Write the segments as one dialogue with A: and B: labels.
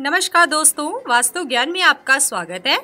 A: नमस्कार दोस्तों वास्तु ज्ञान में आपका स्वागत है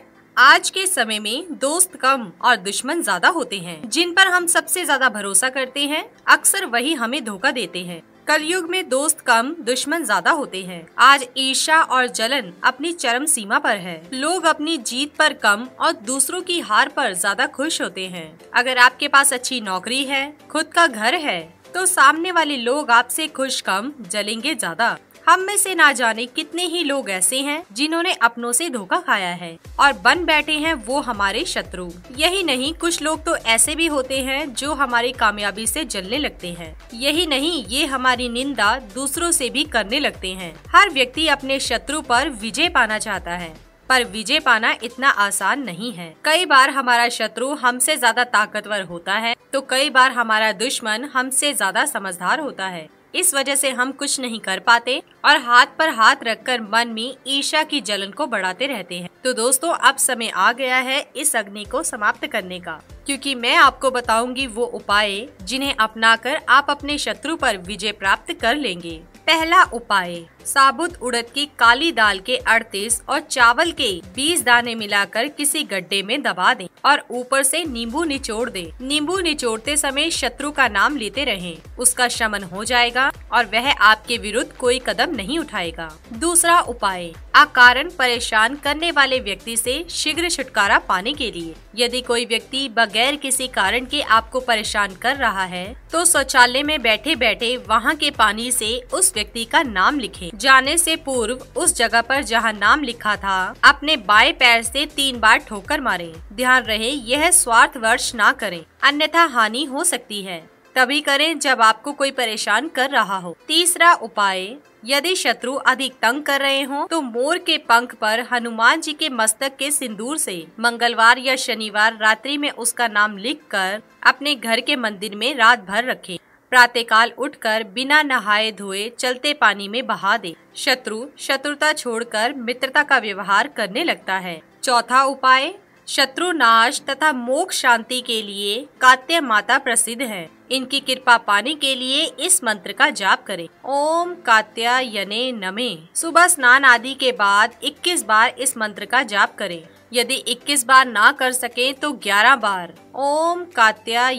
A: आज के समय में दोस्त कम और दुश्मन ज्यादा होते हैं जिन पर हम सबसे ज्यादा भरोसा करते हैं अक्सर वही हमें धोखा देते हैं कलयुग में दोस्त कम दुश्मन ज्यादा होते हैं आज ईर्षा और जलन अपनी चरम सीमा पर है लोग अपनी जीत पर कम और दूसरों की हार पर ज्यादा खुश होते हैं अगर आपके पास अच्छी नौकरी है खुद का घर है तो सामने वाले लोग आपसे खुश कम जलेंगे ज्यादा हम में से ना जाने कितने ही लोग ऐसे हैं जिन्होंने अपनों से धोखा खाया है और बन बैठे हैं वो हमारे शत्रु यही नहीं कुछ लोग तो ऐसे भी होते हैं जो हमारी कामयाबी से जलने लगते हैं यही नहीं ये हमारी निंदा दूसरों से भी करने लगते हैं हर व्यक्ति अपने शत्रु पर विजय पाना चाहता है पर विजय पाना इतना आसान नहीं है कई बार हमारा शत्रु हमसे ज्यादा ताकतवर होता है तो कई बार हमारा दुश्मन हमसे ज्यादा समझदार होता है इस वजह से हम कुछ नहीं कर पाते और हाथ पर हाथ रखकर मन में ईर्षा की जलन को बढ़ाते रहते हैं तो दोस्तों अब समय आ गया है इस अग्नि को समाप्त करने का क्योंकि मैं आपको बताऊंगी वो उपाय जिन्हें अपनाकर आप अपने शत्रु पर विजय प्राप्त कर लेंगे पहला उपाय साबुत उड़द की काली दाल के 38 और चावल के 20 दाने मिलाकर किसी गड्ढे में दबा दें और ऊपर से नींबू निचोड़ दें। नींबू निचोड़ते समय शत्रु का नाम लेते रहें, उसका शमन हो जाएगा और वह आपके विरुद्ध कोई कदम नहीं उठाएगा दूसरा उपाय अकारण परेशान करने वाले व्यक्ति से शीघ्र छुटकारा पाने के लिए यदि कोई व्यक्ति बगैर किसी कारण के आपको परेशान कर रहा है तो शौचालय में बैठे बैठे वहाँ के पानी से उस व्यक्ति का नाम लिखें। जाने से पूर्व उस जगह पर जहां नाम लिखा था अपने बाएं पैर से तीन बार ठोकर मारे ध्यान रहे यह स्वार्थ वर्ष न करें अन्यथा हानि हो सकती है तभी करें जब आपको कोई परेशान कर रहा हो तीसरा उपाय यदि शत्रु अधिक तंग कर रहे हो तो मोर के पंख पर हनुमान जी के मस्तक के सिंदूर से मंगलवार या शनिवार रात्रि में उसका नाम लिखकर अपने घर के मंदिर में रात भर रखें प्रातःकाल उठकर बिना नहाए धोए चलते पानी में बहा दे शत्रु शत्रुता छोड़कर मित्रता का व्यवहार करने लगता है चौथा उपाय शत्रु नाश तथा मोक्ष शांति के लिए कात्य माता प्रसिद्ध है इनकी कृपा पाने के लिए इस मंत्र का जाप करें। ओम कात्या यने नमे सुबह स्नान आदि के बाद 21 बार इस मंत्र का जाप करें। यदि 21 बार ना कर सके तो 11 बार ओम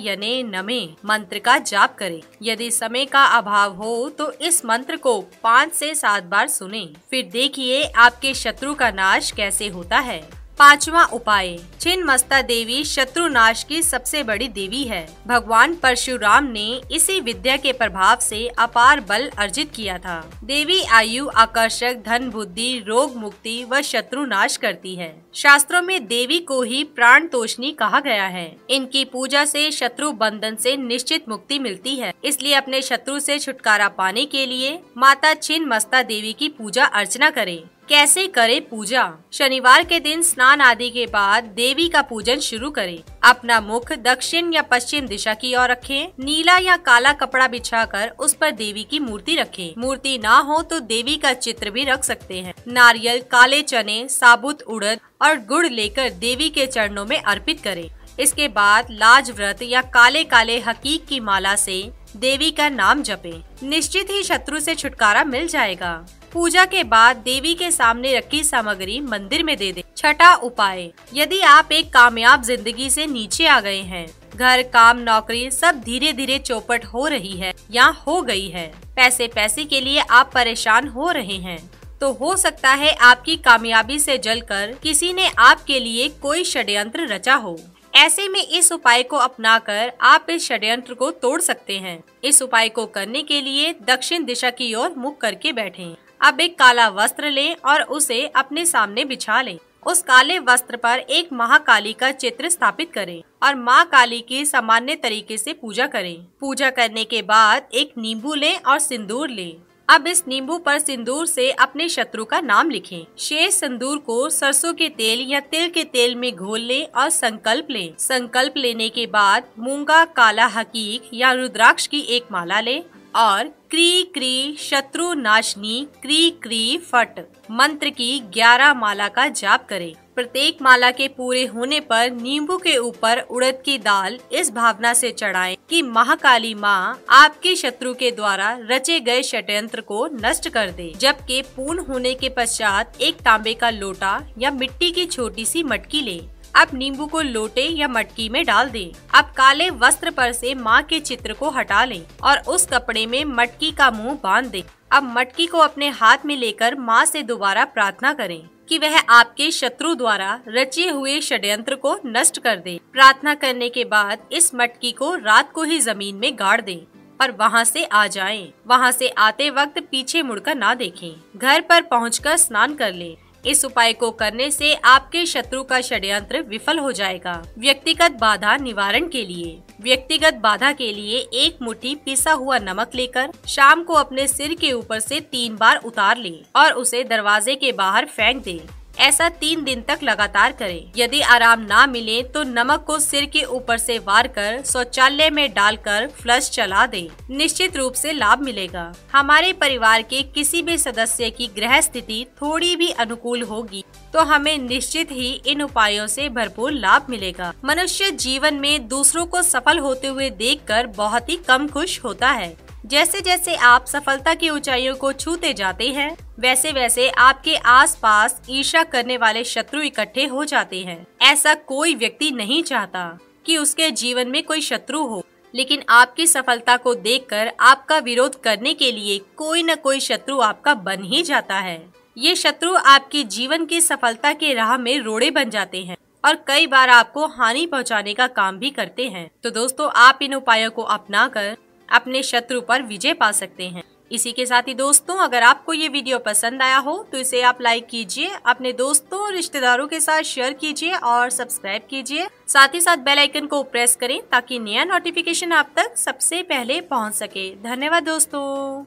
A: यने नमे मंत्र का जाप करें। यदि समय का अभाव हो तो इस मंत्र को पाँच से सात बार सुने फिर देखिए आपके शत्रु का नाश कैसे होता है पांचवा उपाय छिन्न मस्ता देवी शत्रुनाश की सबसे बड़ी देवी है भगवान परशुराम ने इसी विद्या के प्रभाव से अपार बल अर्जित किया था देवी आयु आकर्षक धन बुद्धि रोग मुक्ति व शत्रुनाश करती है शास्त्रों में देवी को ही प्राण तोषणी कहा गया है इनकी पूजा से शत्रु बंधन से निश्चित मुक्ति मिलती है इसलिए अपने शत्रु से छुटकारा पाने के लिए माता छिन्न मस्ता देवी की पूजा अर्चना करें कैसे करें पूजा शनिवार के दिन स्नान आदि के बाद देवी का पूजन शुरू करें। अपना मुख दक्षिण या पश्चिम दिशा की ओर रखें। नीला या काला कपड़ा बिछाकर उस पर देवी की मूर्ति रखें। मूर्ति ना हो तो देवी का चित्र भी रख सकते हैं नारियल काले चने साबुत उड़द और गुड़ लेकर देवी के चरणों में अर्पित करें। इसके बाद लाज व्रत या काले काले हकीक की माला से देवी का नाम जपें। निश्चित ही शत्रु से छुटकारा मिल जाएगा पूजा के बाद देवी के सामने रखी सामग्री मंदिर में दे दे छठा उपाय यदि आप एक कामयाब जिंदगी से नीचे आ गए हैं घर काम नौकरी सब धीरे धीरे चौपट हो रही है या हो गई है पैसे पैसे के लिए आप परेशान हो रहे हैं तो हो सकता है आपकी कामयाबी से जलकर किसी ने आपके लिए कोई षड्यंत्र रचा हो ऐसे में इस उपाय को अपनाकर आप इस षड्यंत्र को तोड़ सकते हैं इस उपाय को करने के लिए दक्षिण दिशा की ओर मुख करके बैठे अब एक काला वस्त्र लें और उसे अपने सामने बिछा लें उस काले वस्त्र पर एक महाकाली का चित्र स्थापित करें और माँ काली की सामान्य तरीके से पूजा करें पूजा करने के बाद एक नींबू लें और सिंदूर लें अब इस नींबू पर सिंदूर से अपने शत्रु का नाम लिखें। शेष सिंदूर को सरसों के तेल या तिल के तेल में घोल लें और संकल्प लें। संकल्प लेने के बाद मूंगा काला हकीक या रुद्राक्ष की एक माला लें और क्री क्री शत्रु नाशनी क्री क्री फट मंत्र की ग्यारह माला का जाप करें प्रत्येक माला के पूरे होने पर नींबू के ऊपर उड़द की दाल इस भावना से चढ़ाएं कि महाकाली माँ आपके शत्रु के द्वारा रचे गए षड्यंत्र को नष्ट कर दे जबकि पूर्ण होने के पश्चात एक तांबे का लोटा या मिट्टी की छोटी सी मटकी ले अब नींबू को लोटे या मटकी में डाल दें। अब काले वस्त्र पर से माँ के चित्र को हटा लें और उस कपड़े में मटकी का मुंह बांध दें। अब मटकी को अपने हाथ में लेकर माँ से दोबारा प्रार्थना करें कि वह आपके शत्रु द्वारा रचे हुए षड्यंत्र को नष्ट कर दे प्रार्थना करने के बाद इस मटकी को रात को ही जमीन में गाड़ दें और वहाँ से आ जाएं। वहाँ से आते वक्त पीछे मुड़कर ना देखें। घर पर पहुंचकर स्नान कर लें इस उपाय को करने से आपके शत्रु का षड्यंत्र विफल हो जाएगा व्यक्तिगत बाधा निवारण के लिए व्यक्तिगत बाधा के लिए एक मुट्ठी पिसा हुआ नमक लेकर शाम को अपने सिर के ऊपर से तीन बार उतार लें और उसे दरवाजे के बाहर फेंक दें। ऐसा तीन दिन तक लगातार करें। यदि आराम ना मिले तो नमक को सिर के ऊपर से वार कर शौचालय में डालकर फ्लश चला दें। निश्चित रूप से लाभ मिलेगा हमारे परिवार के किसी भी सदस्य की ग्रह स्थिति थोड़ी भी अनुकूल होगी तो हमें निश्चित ही इन उपायों से भरपूर लाभ मिलेगा मनुष्य जीवन में दूसरों को सफल होते हुए देखकर बहुत ही कम खुश होता है जैसे जैसे आप सफलता की ऊंचाइयों को छूते जाते हैं वैसे वैसे आपके आसपास ईर्षा करने वाले शत्रु इकट्ठे हो जाते हैं ऐसा कोई व्यक्ति नहीं चाहता कि उसके जीवन में कोई शत्रु हो लेकिन आपकी सफलता को देखकर आपका विरोध करने के लिए कोई न कोई शत्रु आपका बन ही जाता है ये शत्रु आपके जीवन की सफलता के राह में रोड़े बन जाते हैं और कई बार आपको हानि पहुंचाने का काम भी करते हैं तो दोस्तों आप इन उपायों को अपनाकर अपने शत्रु पर विजय पा सकते हैं इसी के साथ ही दोस्तों अगर आपको ये वीडियो पसंद आया हो तो इसे आप लाइक कीजिए अपने दोस्तों और रिश्तेदारों के साथ शेयर कीजिए और सब्सक्राइब कीजिए साथ ही साथ बेल आइकन को प्रेस करें ताकि नया नोटिफिकेशन आप तक सबसे पहले पहुंच सके धन्यवाद दोस्तों